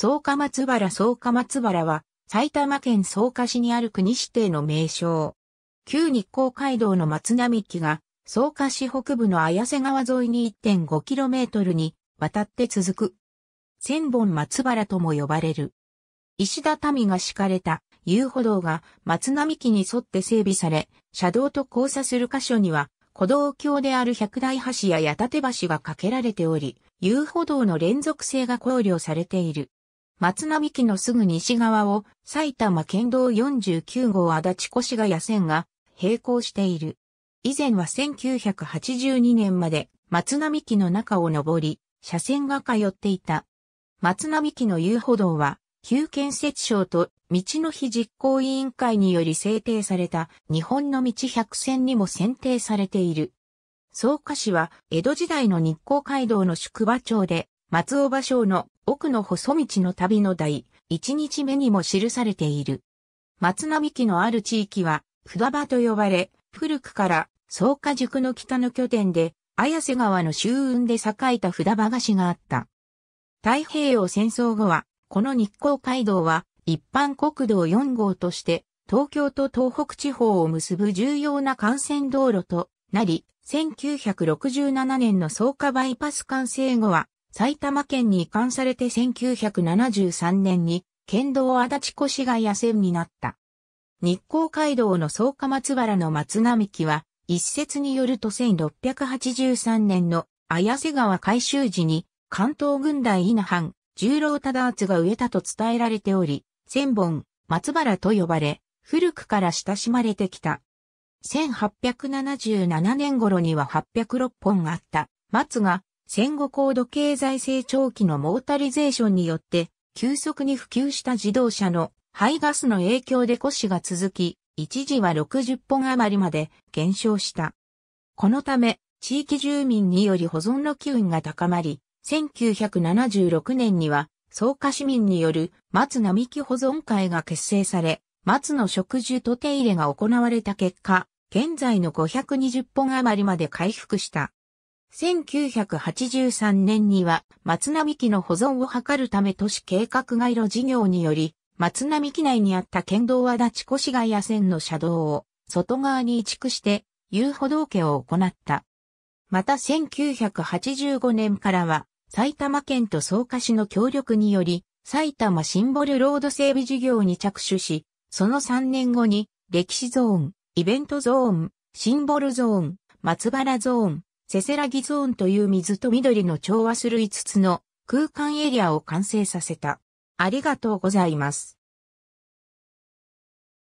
草加松原草加松原は、埼玉県草加市にある国指定の名称。旧日光街道の松並木が、草加市北部の綾瀬川沿いに 1.5km に渡って続く。千本松原とも呼ばれる。石畳が敷かれた遊歩道が松並木に沿って整備され、車道と交差する箇所には、古道橋である百大橋や八立橋が架けられており、遊歩道の連続性が考慮されている。松並木のすぐ西側を埼玉県道49号足立越谷線が並行している。以前は1982年まで松並木の中を登り、車線が通っていた。松並木の遊歩道は、旧建設省と道の日実行委員会により制定された日本の道百選にも選定されている。草加市は江戸時代の日光街道の宿場町で松尾芭蕉の奥の細道の旅の題、一日目にも記されている。松並木のある地域は、札場と呼ばれ、古くから草加塾の北の拠点で、綾瀬川の周運で栄えた札場菓子があった。太平洋戦争後は、この日光街道は一般国道4号として、東京と東北地方を結ぶ重要な幹線道路となり、1967年の草加バイパス完成後は、埼玉県に移管されて1973年に県道足立越谷線になった。日光街道の草加松原の松並木は、一説によると1683年の綾瀬川改修時に関東軍大稲藩、十郎忠厚が植えたと伝えられており、千本、松原と呼ばれ、古くから親しまれてきた。1877年頃には806本あった松が戦後高度経済成長期のモータリゼーションによって急速に普及した自動車の排ガスの影響で骨子が続き、一時は60本余りまで減少した。このため、地域住民により保存の機運が高まり、1976年には、草加市民による松並木保存会が結成され、松の植樹と手入れが行われた結果、現在の520本余りまで回復した。1983年には松並木の保存を図るため都市計画街路事業により、松並木内にあった県道足立越谷線の車道を外側に移築して遊歩道家を行った。また1985年からは埼玉県と草加市の協力により埼玉シンボルロード整備事業に着手し、その3年後に歴史ゾーン、イベントゾーン、シンボルゾーン、松原ゾーン、セセラギゾーンという水と緑の調和する5つの空間エリアを完成させた。ありがとうございます。